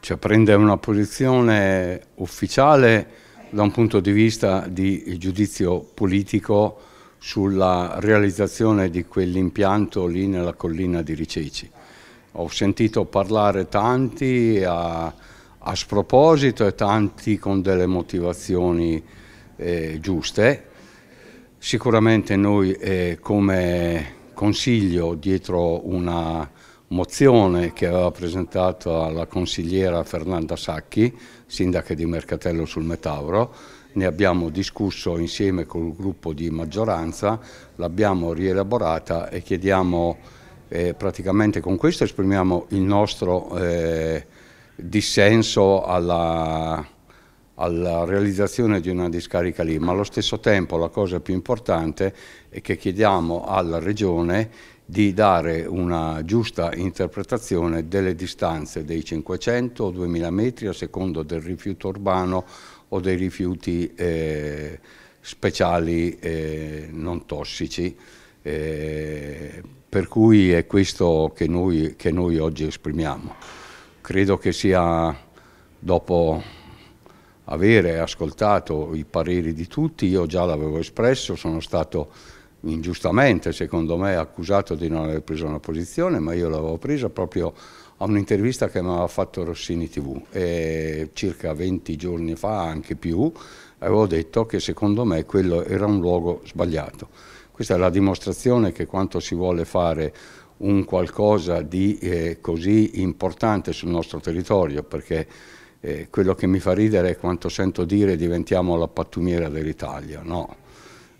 cioè prende una posizione ufficiale da un punto di vista di giudizio politico sulla realizzazione di quell'impianto lì nella collina di Riceci. Ho sentito parlare tanti a, a sproposito e tanti con delle motivazioni eh, giuste. Sicuramente noi eh, come consiglio dietro una mozione che aveva presentato alla consigliera Fernanda Sacchi, sindaca di Mercatello sul Metauro, ne abbiamo discusso insieme col gruppo di maggioranza, l'abbiamo rielaborata e chiediamo eh, praticamente con questo esprimiamo il nostro eh, dissenso alla, alla realizzazione di una discarica lì, ma allo stesso tempo la cosa più importante è che chiediamo alla Regione di dare una giusta interpretazione delle distanze dei 500 o 2000 metri a secondo del rifiuto urbano o dei rifiuti eh, speciali eh, non tossici. Eh, per cui è questo che noi, che noi oggi esprimiamo. Credo che sia, dopo avere ascoltato i pareri di tutti, io già l'avevo espresso, sono stato ingiustamente secondo me accusato di non aver preso una posizione, ma io l'avevo presa proprio a un'intervista che mi aveva fatto Rossini TV e circa 20 giorni fa, anche più, avevo detto che secondo me quello era un luogo sbagliato. Questa è la dimostrazione che quanto si vuole fare un qualcosa di eh, così importante sul nostro territorio, perché eh, quello che mi fa ridere è quanto sento dire diventiamo la pattumiera dell'Italia, no?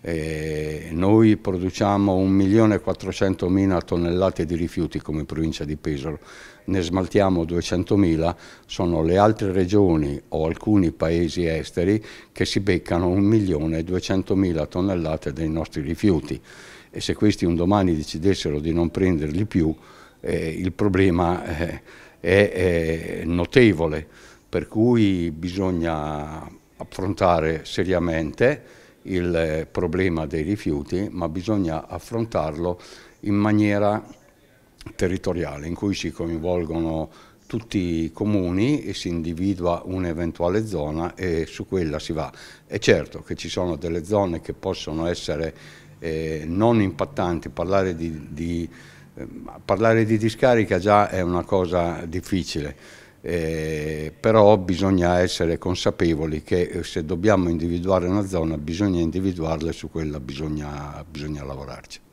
Eh, noi produciamo 1.400.000 tonnellate di rifiuti come provincia di Pesaro, ne smaltiamo 200.000, sono le altre regioni o alcuni paesi esteri che si beccano 1.200.000 tonnellate dei nostri rifiuti e se questi un domani decidessero di non prenderli più eh, il problema eh, è, è notevole, per cui bisogna affrontare seriamente il eh, problema dei rifiuti, ma bisogna affrontarlo in maniera territoriale, in cui si coinvolgono tutti i comuni e si individua un'eventuale zona e su quella si va. È certo che ci sono delle zone che possono essere eh, non impattanti, parlare di, di, eh, parlare di discarica già è una cosa difficile, eh, però bisogna essere consapevoli che eh, se dobbiamo individuare una zona bisogna individuarla e su quella bisogna, bisogna lavorarci.